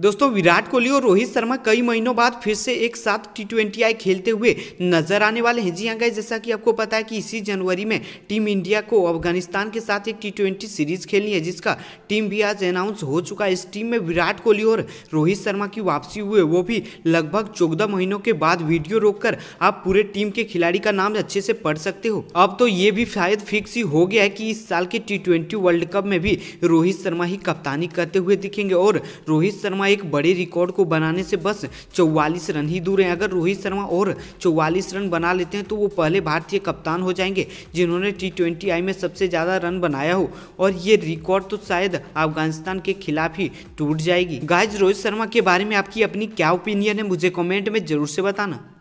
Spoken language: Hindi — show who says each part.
Speaker 1: दोस्तों विराट कोहली और रोहित शर्मा कई महीनों बाद फिर से एक साथ टी ट्वेंटी आई खेलते हुए नजर आने वाले हैं जी हाँ गए जैसा कि आपको पता है कि इसी जनवरी में टीम इंडिया को अफगानिस्तान के साथ एक टी ट्वेंटी सीरीज खेलनी है जिसका टीम भी आज अनाउंस हो चुका है इस टीम में विराट कोहली और रोहित शर्मा की वापसी हुए वो भी लगभग चौदह महीनों के बाद वीडियो रोक आप पूरे टीम के खिलाड़ी का नाम अच्छे से पढ़ सकते हो अब तो ये भी शायद फिक्स ही हो गया है कि इस साल के टी वर्ल्ड कप में भी रोहित शर्मा ही कप्तानी करते हुए दिखेंगे और रोहित शर्मा शर्मा एक बड़े रिकॉर्ड को बनाने से बस चौवालीस रन ही दूर हैं अगर रोहित शर्मा और चौवालीस रन बना लेते हैं तो वो पहले भारतीय कप्तान हो जाएंगे जिन्होंने टी ट्वेंटी आई में सबसे ज़्यादा रन बनाया हो और ये रिकॉर्ड तो शायद अफगानिस्तान के खिलाफ ही टूट जाएगी गाइज रोहित शर्मा के बारे में आपकी अपनी क्या ओपिनियन है मुझे कॉमेंट में जरूर से बताना